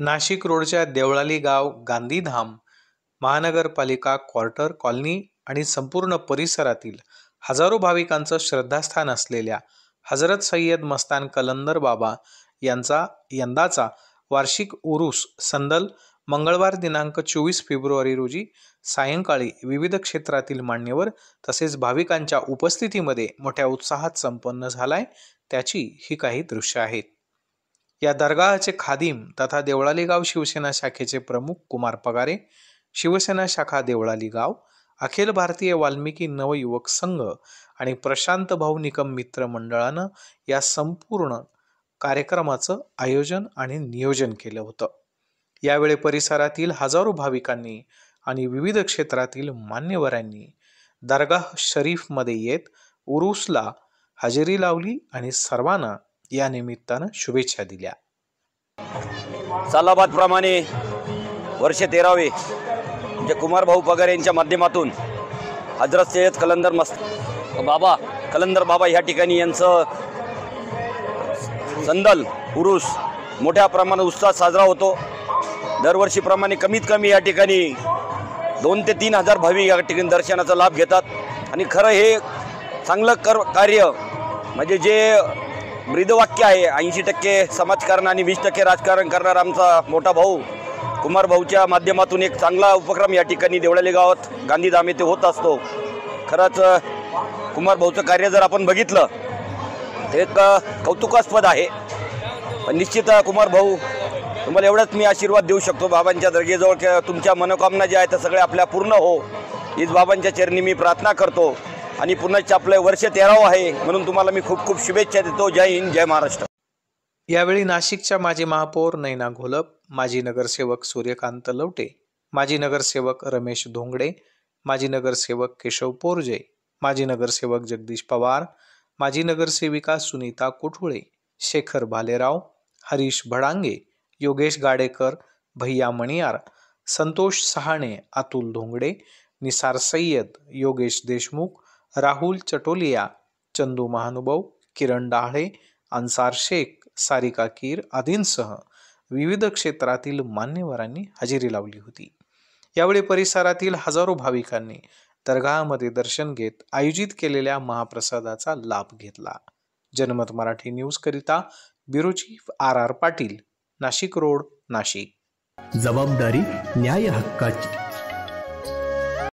नाशिक रोडच्या देवळाली गाव गांधीधाम महानगरपालिका क्वार्टर कॉलनी आणि संपूर्ण परिसरातील हजारो भाविकांचं श्रद्धास्थान असलेल्या हजरत सय्यद मस्तान कलंदर बाबा यांचा यंदाचा वार्षिक उरूस संदल मंगळवार दिनांक चोवीस फेब्रुवारी रोजी सायंकाळी विविध क्षेत्रातील मान्यवर तसेच भाविकांच्या उपस्थितीमध्ये मोठ्या उत्साहात संपन्न झालाय त्याची ही काही दृश्य आहेत या दरगाहचे खादिम तथा देवळाली गाव शिवसेना शाखेचे प्रमुख कुमार पगारे शिवसेना शाखा देवळाली गाव अखिल भारतीय वाल्मिकी नवयुवक संघ आणि प्रशांत भाऊ निकम मित्र मंडळानं या संपूर्ण कार्यक्रमाचं आयोजन आणि नियोजन केलं होतं यावेळी परिसरातील हजारो भाविकांनी आणि विविध क्षेत्रातील मान्यवरांनी दर्गाह शरीफमध्ये येत उरुसला हजेरी लावली आणि सर्वांना या निमित्तानं शुभेच्छा दिल्या प्रमाणे वर्ष तेरावे म्हणजे कुमारभाऊ पगार यांच्या माध्यमातून हजरत सय्यद कलंदर मस्त बाबा कलंदर बाबा ह्या ठिकाणी यांचं संदल पुरुष मोठ्या प्रमाणात उत्साह साजरा होतो दरवर्षीप्रमाणे कमीत कमी या ठिकाणी दोन ते तीन हजार भावी या ठिकाणी दर्शनाचा लाभ घेतात आणि खरं हे चांगलं कर कार्य म्हणजे जे मृदवाक्य आहे ऐंशी टक्के समाजकारण आणि वीस टक्के राजकारण करणारा आमचा मोठा भाऊ कुमार भाऊच्या माध्यमातून एक चांगला उपक्रम या ठिकाणी देवळाली गावात गांधीधाम येथे होत असतो खरंच कुमार भाऊचं कार्य जर आपण बघितलं तर एक कौतुकास्पद आहे निश्चित कुमार भाऊ तुम्हाला एवढंच मी आशीर्वाद देऊ शकतो बाबांच्या दर्गेजवळ तुमच्या मनोकामना ज्या आहेत त्या सगळ्या आपल्या पूर्ण हो हीच बाबांच्या चरणी मी प्रार्थना करतो आणि पुन्हा आपलं वर्ष तेराव आहे म्हणून तुम्हाला मी खूप खूप शुभेच्छा देतो जय हिंद जय महाराष्ट्र यावेळी नाशिकच्या माजी महापौर नैना घोलप माजी नगरसेवक सूर्यकांत लवटे माजी नगरसेवक रमेश धोंगडे माजी नगरसेवक केशव पोरजे माजी नगरसेवक जगदीश पवार माजी नगरसेविका सुनीता कोठुळे शेखर भालेराव हरीश भडांगे योगेश गाडेकर भैया मणियार संतोष सहाणे अतुल धोंगडे निसार सय्यद योगेश देशमुख राहुल चटोलिया चंदू महानुभव किरण डाळे अन्सार शेख सारिका कीर आदींसह विविध क्षेत्रातील मान्यवरांनी हजेरी लावली होती यावेळी परिसरातील हजारो भाविकांनी दर्गामध्ये दर्शन घेत आयोजित केलेल्या महाप्रसादाचा लाभ घेतला जनमत मराठी न्यूजकरिता bureau chief R R Patil Nashik road Nashik जबाबदारी न्याय हक्काची